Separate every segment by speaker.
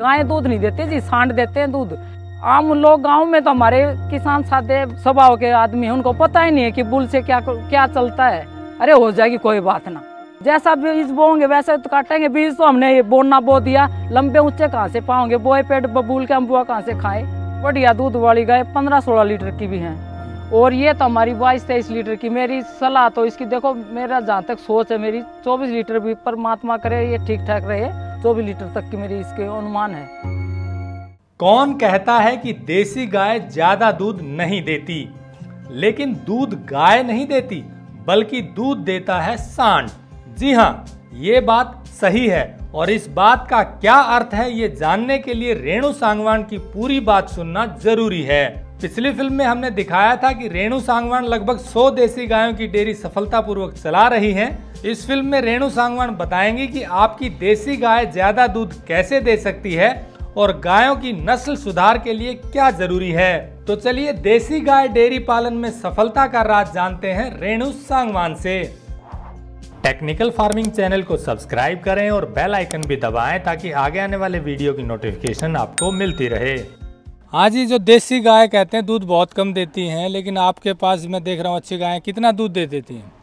Speaker 1: गायें दूध नहीं देती जी सांड देते हैं दूध आम लोग गांव में तो हमारे किसान साधे स्वभाव के आदमी हैं उनको पता ही नहीं है कि बुल से क्या क्या चलता है अरे हो जाएगी कोई बात ना जैसा बीज बोएंगे वैसे तो काटेंगे बीज तो हमने बोना बो दिया लंबे ऊंचे कहाँ से पाओगे बोए पेट बबूल के हम बुआ कहाँ से खाए बढ़िया दूध वाली गाय पंद्रह सोलह लीटर की भी है और ये तो हमारी बाईस तेईस लीटर की मेरी सलाह तो इसकी देखो मेरा जहाँ तक सोच है मेरी चौबीस लीटर भी परमात्मा करे ये ठीक ठाक रहे चौबीस लीटर तक की मेरे इसके अनुमान है
Speaker 2: कौन कहता है कि देसी गाय ज्यादा दूध नहीं देती लेकिन दूध गाय नहीं देती बल्कि दूध देता है सांड जी हाँ ये बात सही है और इस बात का क्या अर्थ है ये जानने के लिए रेणु सांगवान की पूरी बात सुनना जरूरी है पिछली फिल्म में हमने दिखाया था कि रेणु सांगवान लगभग 100 देसी गायों की डेयरी सफलतापूर्वक चला रही हैं इस फिल्म में रेणु सांगवान बताएंगे कि आपकी देसी गाय ज़्यादा दूध कैसे दे सकती है और गायों की नस्ल सुधार के लिए क्या जरूरी है तो चलिए देसी गाय डेयरी पालन में सफलता का राज जानते हैं रेणु सांगवान से टेक्निकल फार्मिंग चैनल को सब्सक्राइब करें और बेल आइकन भी दबाएं ताकि आगे आने वाले वीडियो की नोटिफिकेशन आपको मिलती रहे हाँ जी जो देसी गाय कहते हैं दूध बहुत कम देती हैं लेकिन आपके पास मैं देख रहा हूँ अच्छी गाय कितना दूध दे देती हैं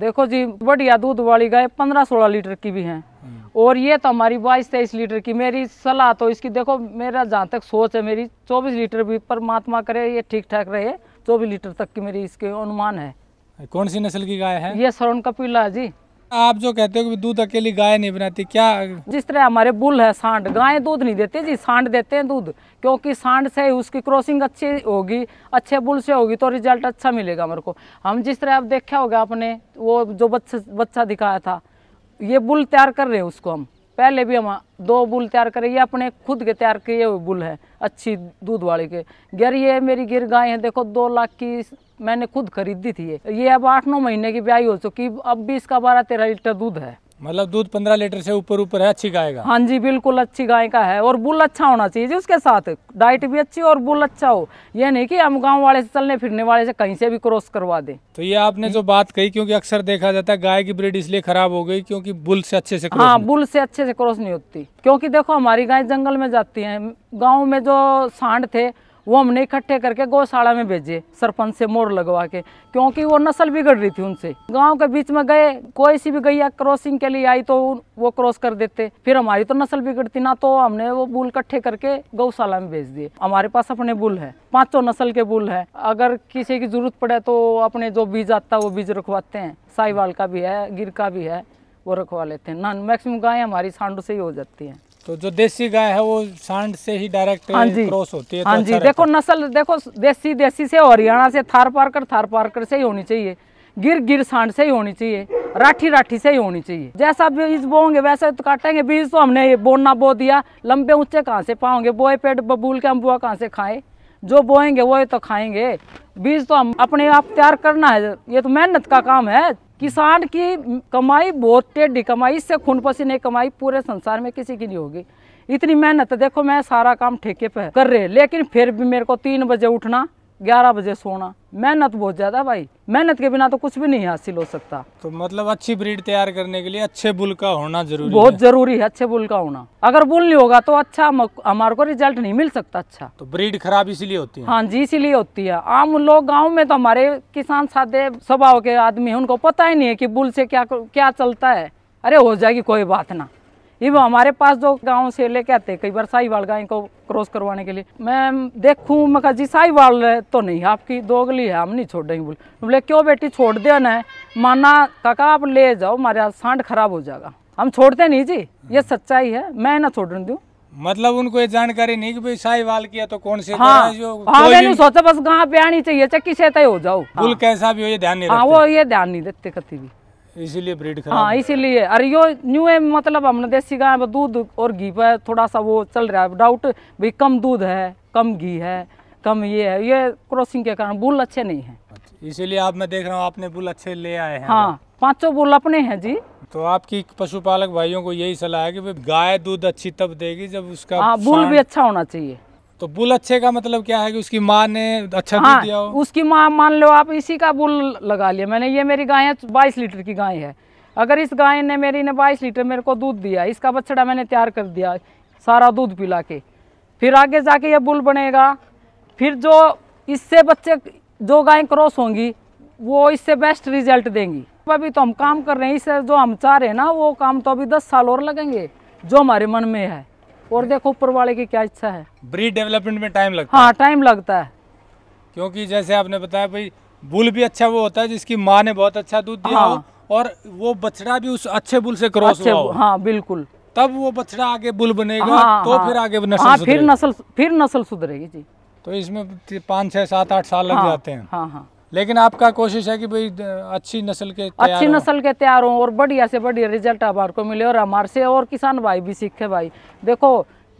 Speaker 1: देखो जी बढ़िया दूध वाली गाय पंद्रह सोलह लीटर की भी है हम्म। और ये तो हमारी बाईस तेईस लीटर की मेरी सलाह तो इसकी देखो मेरा जहाँ तक सोच है मेरी चौबीस लीटर भी परमात्मा करे ये ठीक ठाक रहे चौबीस लीटर तक की मेरी इसके अनुमान है कौन सी नस्ल की गाय है ये सरोन कपिला जी
Speaker 2: आप जो कहते हो कि दूध अकेली गाय नहीं बनाती क्या
Speaker 1: जिस तरह हमारे बुल है सांड गाय दूध नहीं देती जी सांड देते हैं दूध क्योंकि सांड से उसकी क्रॉसिंग अच्छी होगी अच्छे बुल से होगी तो रिजल्ट अच्छा मिलेगा मेरे को हम जिस तरह आप देखा होगा आपने वो जो बच्चा बच्चा दिखाया था ये बुल तैयार कर रहे हैं उसको हम पहले भी हम दो बुल तैयार करे ये अपने खुद के तैयार किए हुए बुल है अच्छी दूध वाले के गिर ये मेरी गिर गाय है देखो दो लाख की मैंने खुद खरीदी थी ये ये अब आठ नौ महीने की ब्याई हो चुकी अब बीस का बारह तेरह लीटर दूध है
Speaker 2: मतलब दूध पंद्रह लीटर से ऊपर ऊपर है अच्छी गाय का हाँ
Speaker 1: जी बिल्कुल अच्छी गाय का है और बुल अच्छा होना चाहिए जी उसके साथ डाइट भी अच्छी और बुल अच्छा हो यह नहीं कि हम गांव वाले से चलने फिरने वाले से कहीं से भी क्रॉस करवा दे
Speaker 2: तो ये आपने जो बात कही क्योंकि अक्सर देखा जाता है गाय की ब्रीड इसलिए खराब हो गई क्योंकि बुल से अच्छे से हाँ बुल
Speaker 1: से अच्छे से क्रॉस नहीं होती क्योंकि देखो हमारी गाय जंगल में जाती है गाँव में जो सांड थे वो हमने इकट्ठे करके गौशाला में भेजे सरपंच से मोर लगवा के क्योंकि वो नस्ल बिगड़ रही थी उनसे गांव के बीच में गए कोई सी भी गैया क्रॉसिंग के लिए आई तो वो क्रॉस कर देते फिर हमारी तो नस्ल बिगड़ती ना तो हमने वो बुल इकट्ठे करके गौशाला में भेज दिए हमारे पास अपने बुल है पांचों नस्ल के बुल है अगर किसी की जरूरत पड़े तो अपने जो बीज आता है वो बीज रखवाते हैं साहिवाल का भी है गिर का भी है वो रखवा लेते हैं नान मैक्सिमम गायें हमारी सांडों से ही हो जाती हैं
Speaker 2: तो जो देसी गाय है वो सांड से ही डायरेक्ट हाँ क्रॉस होती है तो हाँ तो जी अच्छा देखो
Speaker 1: नस्ल देखो देसी देसी से हरियाणा से थार पारकर थार पारकर से ही होनी चाहिए गिर गिर सांड से ही होनी चाहिए राठी राठी से ही होनी चाहिए जैसा बीज बोएंगे वैसे तो काटेंगे बीज तो हमने बोना बो दिया लंबे ऊंचे कहाँ से पाओगे बोए पेट बबूल के हम बुआ कहाँ से खाए जो बोएंगे वो तो खाएंगे बीज तो हम अपने आप तैयार करना है ये तो मेहनत का काम है किसान की कमाई बहुत टेढ़ी कमाई इससे खून पसीने कमाई पूरे संसार में किसी की नहीं होगी इतनी मेहनत देखो मैं सारा काम ठेके पे कर रहे लेकिन फिर भी मेरे को तीन बजे उठना ग्यारह बजे सोना मेहनत बहुत ज़्यादा भाई मेहनत के बिना तो कुछ भी नहीं हासिल हो सकता
Speaker 2: तो मतलब अच्छी ब्रीड तैयार करने के लिए अच्छे बुल का होना जरूरी बहुत है। जरूरी
Speaker 1: है अच्छे बुल का होना अगर बुल नहीं होगा तो अच्छा हमारे को रिजल्ट नहीं मिल सकता अच्छा तो
Speaker 2: ब्रीड खराब इसीलिए होती है हाँ
Speaker 1: जी इसीलिए होती है आम लोग गाँव में तो हमारे किसान सादे स्वभाव के आदमी है उनको पता ही नहीं है की बुल से क्या क्या चलता है अरे हो जाएगी कोई बात ना इव हमारे पास जो गाँव से लेके आते हैं कई बार साहिवाल गाय को क्रॉस करवाने के लिए मैं देखू मैं जी साहिवाल तो नहीं आपकी दोगली है हम नहीं छोड़ देंगे बोले बोले क्यों बेटी छोड़ दे ना माना काका आप ले जाओ हमारे सांड खराब हो जाएगा हम छोड़ते नहीं जी ये सच्चाई है मैं ना छोड़ दू
Speaker 2: मतलब उनको ये जानकारी नहीं की भाई साहिवाल किया तो कौन से हाँ, जो हाँ, मैंने
Speaker 1: सोचा बस गाँव पे आनी चाहिए चाहे किसे तय हो जाओ हाँ, कैसा
Speaker 2: भी हो ये ध्यान नहीं हाँ, वो
Speaker 1: ये ध्यान नहीं देते कभी भी
Speaker 2: इसीलिए ब्रीड हाँ
Speaker 1: इसीलिए अरे यो न्यू है मतलब हमने देसी गाय में दूध और घी पर थोड़ा सा वो चल रहा है डाउट भाई कम दूध है कम घी है कम ये है ये क्रॉसिंग के कारण बुल अच्छे नहीं है
Speaker 2: अच्छा, इसीलिए आप मैं देख रहा हूँ आपने बुल अच्छे ले आए हैं हाँ
Speaker 1: पांचों बुल अपने हैं जी
Speaker 2: तो आपकी पशुपालक भाइयों को यही सलाह है कि गाय दूध अच्छी तब देगी जब उसका बुल हाँ, भी अच्छा होना चाहिए तो बुल अच्छे का मतलब क्या है कि उसकी माँ ने अच्छा हाँ, दिया हो
Speaker 1: उसकी माँ मान लो आप इसी का बुल लगा लिया मैंने ये मेरी गाय है बाईस लीटर की गाय है अगर इस गाय ने मेरी ने बाईस लीटर मेरे को दूध दिया इसका बछड़ा मैंने तैयार कर दिया सारा दूध पिला के फिर आगे जाके ये बुल बनेगा फिर जो इससे बच्चे जो गाय क्रॉस होंगी वो इससे बेस्ट रिजल्ट देंगी अभी तो हम काम कर रहे हैं इससे जो हम चाह रहे हैं ना वो काम तो अभी दस साल और लगेंगे जो हमारे मन में है और देखो ऊपर वाले की क्या इच्छा है
Speaker 2: ब्रीड डेवलपमेंट में टाइम लगता हाँ
Speaker 1: टाइम लगता है
Speaker 2: क्योंकि जैसे आपने बताया भाई बुल भी अच्छा वो होता है जिसकी माँ ने बहुत अच्छा दूध दिया हाँ। हो और वो बछड़ा भी उस अच्छे बुल से क्रॉस अच्छे, हुआ
Speaker 1: हाँ बिल्कुल
Speaker 2: तब वो बछड़ा आगे बुल बनेगा हाँ, तो हाँ, फिर आगे नसल हाँ, फिर नसल
Speaker 1: फिर नस्ल सुधरेगी जी
Speaker 2: तो इसमें पाँच छह सात आठ साल लग हाँ, जाते हैं हाँ हाँ लेकिन आपका कोशिश है कि भाई अच्छी नस्ल के अच्छी नस्ल
Speaker 1: के तैयार हों और बढ़िया से बढ़िया रिजल्ट हमारे को मिले और हमारे से और किसान भाई भी सीखे भाई देखो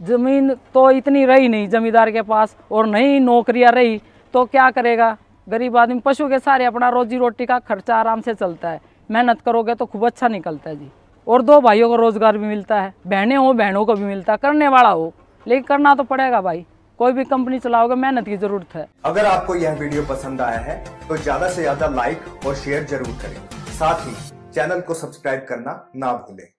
Speaker 1: जमीन तो इतनी रही नहीं जमींदार के पास और नहीं नौकरियाँ रही तो क्या करेगा गरीब आदमी पशु के सारे अपना रोजी रोटी का खर्चा आराम से चलता है मेहनत करोगे तो खूब अच्छा निकलता है जी और दो भाइयों को रोज़गार भी मिलता है बहनें हो बहनों को भी मिलता है करने वाला हो लेकिन करना तो पड़ेगा भाई कोई भी कंपनी चलाओगे मेहनत की जरूरत है
Speaker 2: अगर आपको यह वीडियो पसंद आया है तो ज्यादा से ज्यादा लाइक और शेयर जरूर करें साथ ही चैनल को सब्सक्राइब करना ना भूलें